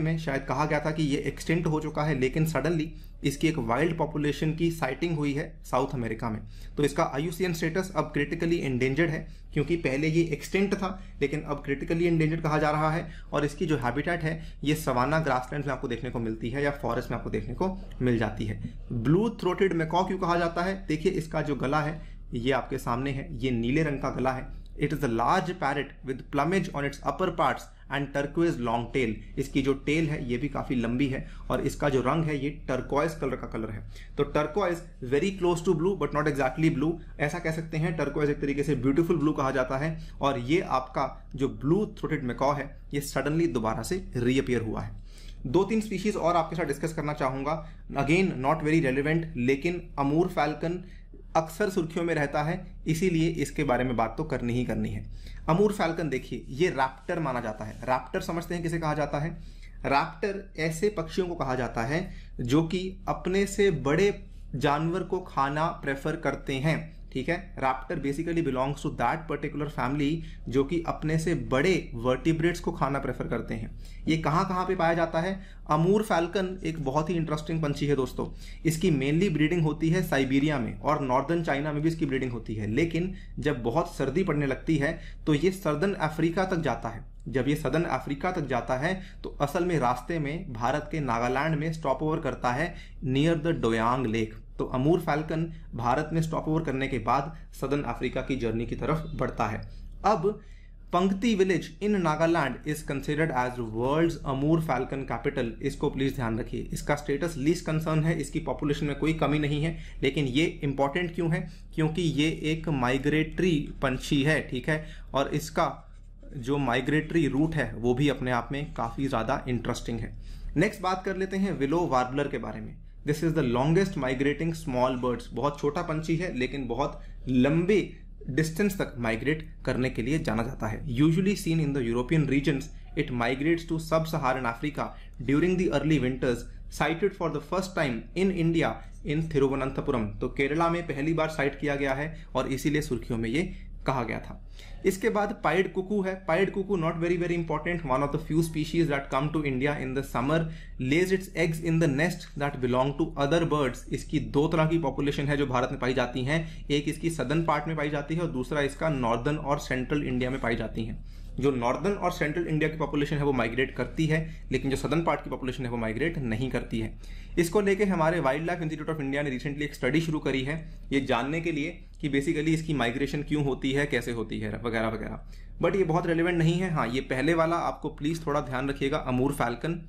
में शायद कहा गया था कि ये एक्सटेंट हो चुका है लेकिन सडनली इसकी एक वाइल्ड पॉपुलेशन की साइटिंग हुई है साउथ अमेरिका में तो इसका आयुसीएन स्टेटस अब क्रिटिकली इंडेंजर्ड है क्योंकि पहले ये एक्सटेंट था लेकिन अब क्रिटिकली इंडेंजर्ड कहा जा रहा है और इसकी जो हैबिटेट है ये सवाना ग्रास में आपको देखने को मिलती है या फॉरेस्ट में आपको देखने को मिल जाती है ब्लू थ्रोटेड मैकॉ क्यों कहा जाता है देखिए इसका जो गला है ये आपके सामने है ये नीले रंग का गला है it is a large parrot with plumage on its upper parts and turquoise long tail इसकी जो टेल है ये भी काफ़ी लंबी है और इसका जो रंग है ये टर्कोइज कलर का कलर है तो turquoise very close to blue but not exactly blue ऐसा कह सकते हैं टर्कोइज एक तरीके से ब्यूटीफुल ब्लू कहा जाता है और ये आपका जो ब्लू थ्रोटेड मेकॉ है ये सडनली दोबारा से रीअपियर हुआ है दो तीन स्पीशीज और आपके साथ डिस्कस करना चाहूंगा अगेन नॉट वेरी रेलिवेंट लेकिन अमूर फैल्कन अक्सर सुर्खियों में रहता है इसीलिए इसके बारे में बात तो करनी ही करनी है अमूर फाल्कन देखिए ये रैप्टर माना जाता है रैप्टर समझते हैं किसे कहा जाता है रैप्टर ऐसे पक्षियों को कहा जाता है जो कि अपने से बड़े जानवर को खाना प्रेफर करते हैं ठीक है raptor basically belongs to that particular family जो कि अपने से बड़े वर्टिब्रेट्स को खाना प्रेफर करते हैं ये कहाँ कहाँ पे पाया जाता है अमूर फैल्कन एक बहुत ही इंटरेस्टिंग पंछी है दोस्तों इसकी मेनली ब्रीडिंग होती है साइबीरिया में और नॉर्दर्न चाइना में भी इसकी ब्रीडिंग होती है लेकिन जब बहुत सर्दी पड़ने लगती है तो ये सर्दर्न अफ्रीका तक जाता है जब ये सदन अफ्रीका तक जाता है तो असल में रास्ते में भारत के नागालैंड में स्टॉप ओवर करता है नियर द डोयांग लेक तो अमूर फाल्कन भारत में स्टॉप ओवर करने के बाद सदर्न अफ्रीका की जर्नी की तरफ बढ़ता है अब Pangti village in Nagaland is considered as world Amur falcon capital इसको प्लीज ध्यान रखिए इसका स्टेटस लीस्ट कंसर्न है इसकी पॉपुलेशन में कोई कमी नहीं है लेकिन ये इंपॉर्टेंट क्यों है क्योंकि ये एक माइग्रेटरी पंछी है ठीक है और इसका जो माइग्रेटरी रूट है वो भी अपने आप में काफ़ी ज़्यादा इंटरेस्टिंग है नेक्स्ट बात कर लेते हैं विलो वार्बलर के बारे में this is the longest migrating small birds बहुत छोटा पंछी है लेकिन बहुत लंबे डिस्टेंस तक माइग्रेट करने के लिए जाना जाता है usually seen in the European regions it migrates to sub saharan Africa during the early winters sighted for the first time in India in Thiruvananthapuram तो केरला में पहली बार साइट किया गया है और इसीलिए सुर्खियों में ये कहा गया था इसके बाद पाइड कुकू है pied cuckoo not very very important one of the few species that come to India in the summer lays its eggs in the nest that belong to other birds इसकी दो तरह की population है जो भारत में पाई जाती हैं एक इसकी सदर्न पार्ट में पाई जाती है और दूसरा इसका नॉर्दर्न और सेंट्रल इंडिया में पाई जाती है जो नॉर्दर्न और सेंट्रल इंडिया की पॉपुलेशन है वो माइग्रेट करती है लेकिन जो सदर्न पार्ट की पॉपुलेशन है वो माइग्रेट नहीं करती है इसको लेके हमारे Wild life institute of India ने रिसेंटली एक स्टडी शुरू करी है ये जानने के लिए कि बेसिकली इसकी माइग्रेशन क्यों होती है कैसे होती है वगैरह वगैरह बट ये बहुत रेलिवेंट नहीं है हाँ ये पहले वाला आपको प्लीज़ थोड़ा ध्यान रखिएगा अमूर फैल्कन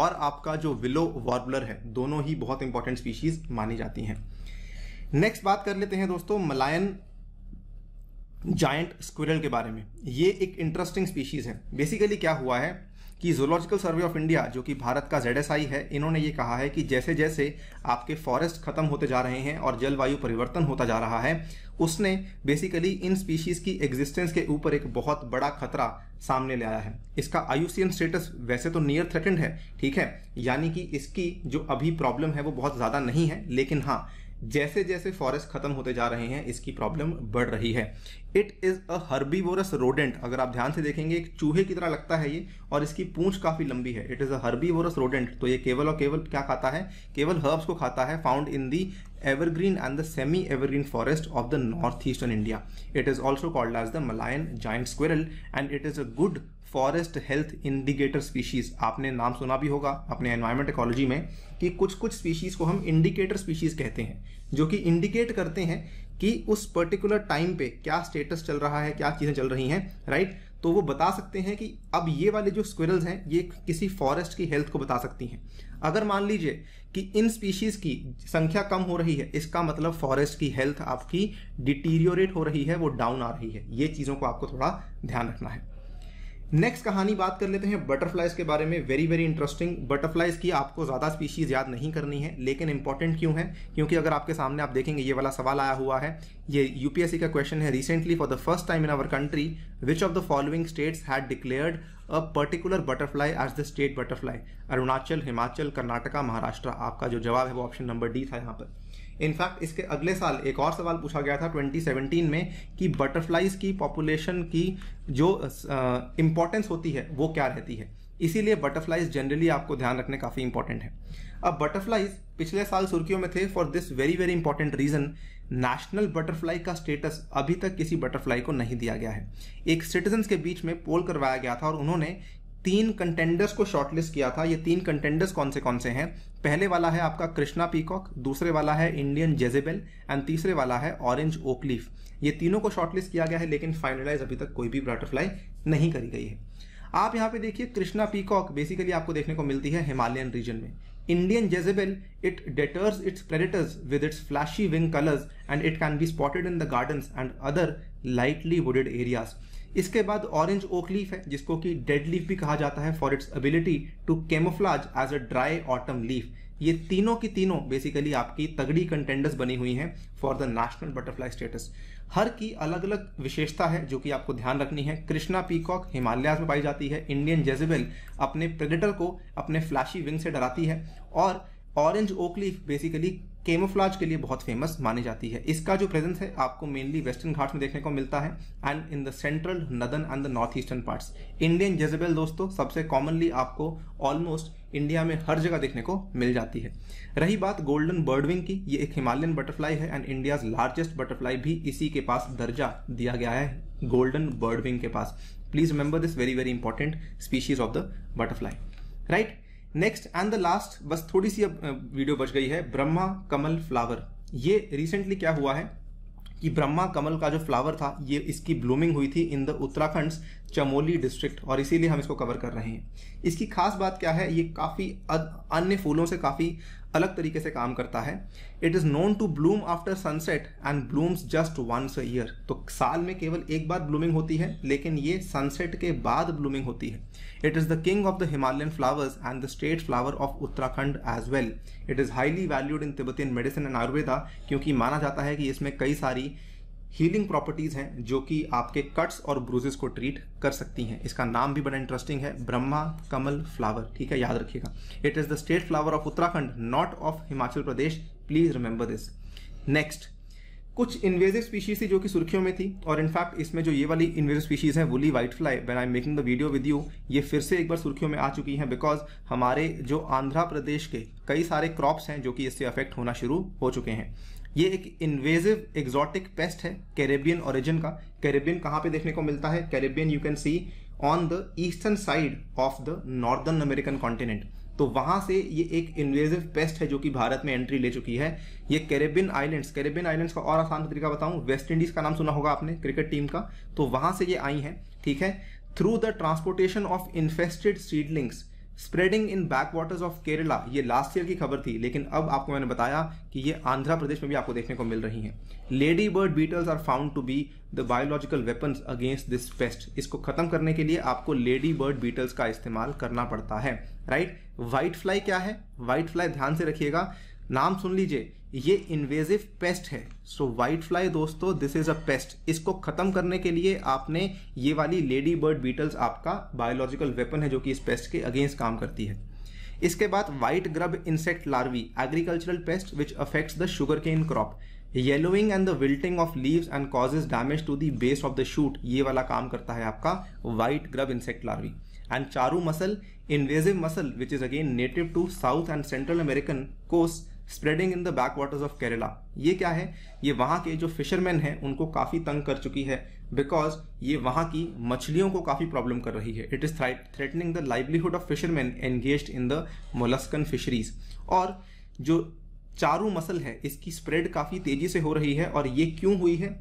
और आपका जो विलो वार्बलर है दोनों ही बहुत इंपॉर्टेंट स्पीशीज मानी जाती हैं नेक्स्ट बात कर लेते हैं दोस्तों मलायन जायंट स्क्विरल के बारे में ये एक इंटरेस्टिंग स्पीशीज है बेसिकली क्या हुआ है कि जोलॉजिकल सर्वे ऑफ इंडिया जो कि भारत का जेड है इन्होंने ये कहा है कि जैसे जैसे आपके फॉरेस्ट खत्म होते जा रहे हैं और जलवायु परिवर्तन होता जा रहा है उसने बेसिकली इन स्पीशीज की एग्जिस्टेंस के ऊपर एक बहुत बड़ा खतरा सामने ले आया है इसका आयुसियन स्टेटस वैसे तो नियर थ्रेटेंड है ठीक है यानी कि इसकी जो अभी प्रॉब्लम है वो बहुत ज़्यादा नहीं है लेकिन हाँ जैसे जैसे फॉरेस्ट खत्म होते जा रहे हैं इसकी प्रॉब्लम बढ़ रही है it is a herbivorous rodent अगर आप ध्यान से देखेंगे एक चूहे की तरह लगता है ये और इसकी पूंछ काफ़ी लंबी है it is a herbivorous rodent तो ये केवल और केवल क्या खाता है केवल हर्ब्स को खाता है found in the evergreen and the semi evergreen forest of the north eastern India it is also called as the Malayan giant squirrel and it is a good forest health indicator species आपने नाम सुना भी होगा अपने environment ecology में कि कुछ कुछ स्पीशीज को हम इंडिकेटर स्पीशीज कहते हैं जो कि इंडिकेट करते हैं कि उस पर्टिकुलर टाइम पे क्या स्टेटस चल रहा है क्या चीज़ें चल रही हैं राइट तो वो बता सकते हैं कि अब ये वाले जो स्क्विरल्स हैं ये किसी फॉरेस्ट की हेल्थ को बता सकती हैं अगर मान लीजिए कि इन स्पीशीज़ की संख्या कम हो रही है इसका मतलब फॉरेस्ट की हेल्थ आपकी डिटीरियोरेट हो रही है वो डाउन आ रही है ये चीज़ों को आपको थोड़ा ध्यान रखना है नेक्स्ट कहानी बात कर लेते हैं बटरफ्लाइज के बारे में वेरी वेरी इंटरेस्टिंग बटरफ्लाइज की आपको ज़्यादा स्पीशीज़ याद नहीं करनी है लेकिन इंपॉर्टेंट क्यों है क्योंकि अगर आपके सामने आप देखेंगे ये वाला सवाल आया हुआ है ये यूपीएससी का क्वेश्चन है recently for the first time in our country which of the following states had declared a particular butterfly as the state butterfly Arunachal Himachal Karnataka Maharashtra आपका जो जवाब है वो ऑप्शन नंबर डी था यहाँ पर इनफैक्ट इसके अगले साल एक और सवाल पूछा गया था 2017 में कि बटरफ्लाइज की पॉपुलेशन की जो इम्पोर्टेंस होती है वो क्या रहती है इसीलिए बटरफ्लाइज जनरली आपको ध्यान रखने काफ़ी इंपॉर्टेंट है अब बटरफ्लाइज पिछले साल सुर्खियों में थे for this very very important reason national butterfly का स्टेटस अभी तक किसी बटरफ्लाई को नहीं दिया गया है एक सिटीजन्स के बीच में पोल करवाया गया था और उन्होंने तीन कंटेंडर्स को शॉर्टलिस्ट किया था ये तीन कंटेंडर्स कौन से कौन से हैं पहले वाला है आपका कृष्णा पीकॉक दूसरे वाला है इंडियन जेजेबेल एंड तीसरे वाला है ऑरेंज ओकलीफ ये तीनों को शॉर्टलिस्ट किया गया है लेकिन फाइनलाइज अभी तक कोई भी बटरफ्लाई नहीं करी गई है आप यहाँ पे देखिए कृष्णा पीकॉक बेसिकली आपको देखने को मिलती है हिमालयन रीजन में Indian jezebel it deters its predators with its flashy wing colours and it can be spotted in the garden and other lightly wooded areas इसके बाद ऑरेंज ओक लीफ है जिसको कि डेड लीफ भी कहा जाता है for its ability to camouflage as a dry autumn leaf ये तीनों की तीनों बेसिकली आपकी तगड़ी कंटेंडर्स बनी हुई हैं for the national butterfly status हर की अलग अलग विशेषता है जो कि आपको ध्यान रखनी है कृष्णा पीकॉक हिमालयाज में पाई जाती है इंडियन जेजिबेल अपने प्रेडेटर को अपने फ्लैशी विंग से डराती है और ऑरेंज ओकलीफ बेसिकली केमोफ्लाज के लिए बहुत फेमस मानी जाती है इसका जो प्रेजेंस है आपको मेनली वेस्टर्न घाट्स में देखने को मिलता है and in the central northern and the north eastern parts Indian jezebel दोस्तों सबसे कॉमनली आपको ऑलमोस्ट इंडिया में हर जगह देखने को मिल जाती है रही बात गोल्डन बर्डविंग की ये एक हिमालयन बटरफ्लाई है एंड इंडियाज लार्जेस्ट बटरफ्लाई भी इसी के पास दर्जा दिया गया है गोल्डन बर्डविंग के पास please remember this very very important species of the butterfly right next and the last बस थोड़ी सी अब वीडियो बच गई है ब्रह्मा कमल फ्लावर ये रिसेंटली क्या हुआ है कि ब्रह्मा कमल का जो फ्लावर था ये इसकी ब्लूमिंग हुई थी in the Uttarakhand Chamoli district और इसीलिए हम इसको कवर कर रहे हैं इसकी खास बात क्या है ये काफ़ी अन्य फूलों से काफ़ी अलग तरीके से काम करता है it is known to bloom after sunset and blooms just once a year तो साल में केवल एक बार ब्लूमिंग होती है लेकिन ये सनसेट के बाद ब्लूमिंग होती है it is the king of the Himalayan flowers and the state flower of Uttarakhand as well it is highly valued in Tibetan medicine and Ayurveda क्योंकि माना जाता है कि इसमें कई सारी हीलिंग प्रॉपर्टीज हैं जो कि आपके कट्स और ब्रूजेस को ट्रीट कर सकती हैं इसका नाम भी बड़ा इंटरेस्टिंग है ब्रह्मा कमल फ्लावर ठीक है याद रखिएगा it is the state flower of Uttarakhand not of Himachal Pradesh please remember this next कुछ इन्वेजिव स्पीशीज थी जो कि सुर्खियों में थी और इनफैक्ट इसमें जो ये वाली इन्वेजिव स्पीशीज है woolly white fly when I am making the video with you ये फिर से एक बार सुर्खियों में आ चुकी हैं बिकॉज हमारे जो आंध्र प्रदेश के कई सारे क्रॉप्स हैं जो कि इससे अफेक्ट होना शुरू हो चुके हैं ये एक इन्वेजिव एग्जॉटिक पेस्ट है कैरेबियन ओरिजिन का कैरेबियन कहाँ पे देखने को मिलता है Caribbean you can see on the eastern side of the northern American continent तो वहां से ये एक इन्वेजिव पेस्ट है जो कि भारत में एंट्री ले चुकी है ये कैरेबियन आइलैंड्स कैरेबियन आइलैंड्स का और आसान तरीका बताऊं वेस्ट इंडीज का नाम सुना होगा आपने क्रिकेट टीम का तो वहां से ये आई है ठीक है through the transportation of infested seedlings spreading in back waters of Kerala ये लास्ट ईयर की खबर थी लेकिन अब आपको मैंने बताया कि ये आंध्र प्रदेश में भी आपको देखने को मिल रही हैं lady bird beetles are found to be the biological weapons against this pest इसको खत्म करने के लिए आपको लेडी बर्ड बीटल्स का इस्तेमाल करना पड़ता है राइट वाइट फ्लाई क्या है वाइट फ्लाई ध्यान से रखिएगा नाम सुन लीजिए ये इन्वेजिव पेस्ट है सो वाइट फ्लाई दोस्तों दिस इज अ पेस्ट इसको खत्म करने के लिए आपने ये वाली लेडी बर्ड बीटल्स आपका बायोलॉजिकल वेपन है जो कि इस पेस्ट के अगेंस्ट काम करती है इसके बाद white grub insect larvae agricultural pest which affects the sugar cane crop yellowing and the wilting of leaves and causes damage to the base of the shoot ये वाला काम करता है आपका white grub insect larvae and charru mussel invasive mussel which is again native to South and Central American coast spreading in the back waters of Kerala ये क्या है ये वहाँ के जो फिशरमैन हैं उनको काफ़ी तंग कर चुकी है बिकॉज ये वहाँ की मछलियों को काफ़ी प्रॉब्लम कर रही है it is threatening the livelihood of fisherman engage in the molluscan fisheries और जो चारू मसल है इसकी स्प्रेड काफ़ी तेज़ी से हो रही है और ये क्यों हुई है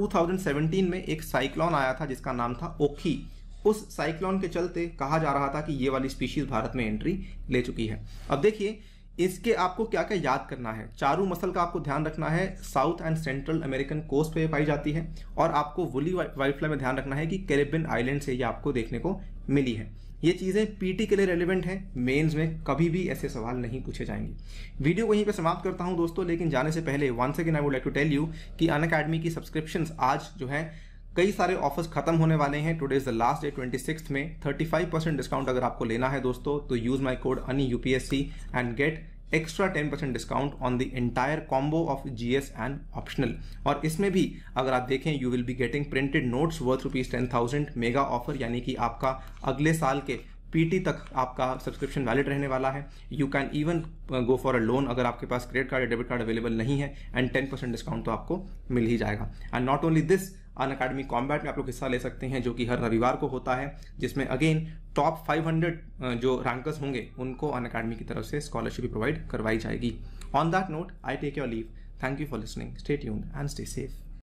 2017 में एक साइक्लॉन आया था जिसका नाम था ओखी उस साइक्लॉन के चलते कहा जा रहा था कि ये वाली स्पीशीज भारत में एंट्री ले चुकी है अब देखिए इसके आपको क्या क्या याद करना है चारू मसल का आपको ध्यान रखना है South and Central American coast पे पाई जाती है और आपको वुली वाइल्ड फ्लाई में ध्यान रखना है कि कैरेबियन आइलैंड से ये आपको देखने को मिली है ये चीज़ें पीटी के लिए रेलिवेंट हैं मेंस में कभी भी ऐसे सवाल नहीं पूछे जाएंगे वीडियो वहीं पर समाप्त करता हूँ दोस्तों लेकिन जाने से पहले one second I would like to tell you कि अन की सब्सक्रिप्शन आज जो है कई सारे ऑफर्स खत्म होने वाले हैं today is the last day twenty six में थर्टी फाइव परसेंट डिस्काउंट अगर आपको लेना है दोस्तों तो यूज माई कोड अनी UPSC and get extra ten percent discount on the entire combo of G S and optional और इसमें भी अगर आप देखें you will be getting printed notes worth rupees ten thousand mega offer यानी कि आपका अगले साल के पीटी तक आपका सब्सक्रिप्शन वैलिड रहने वाला है you can even go for a loan अगर आपके पास क्रेडिट कार्ड या डेबिट कार्ड अवेलेबल नहीं है एंड टेन परसेंट डिस्काउंट तो आपको मिल ही जाएगा and not only this Unacademy combat में आप लोग हिस्सा ले सकते हैं जो कि हर रविवार को होता है जिसमें अगेन टॉप 500 जो रैंकर्स होंगे उनको अन अकेडमी की तरफ से स्कॉलरशिप भी प्रोवाइड करवाई जाएगी on that note I take your leave thank you for listening stay tune and stay safe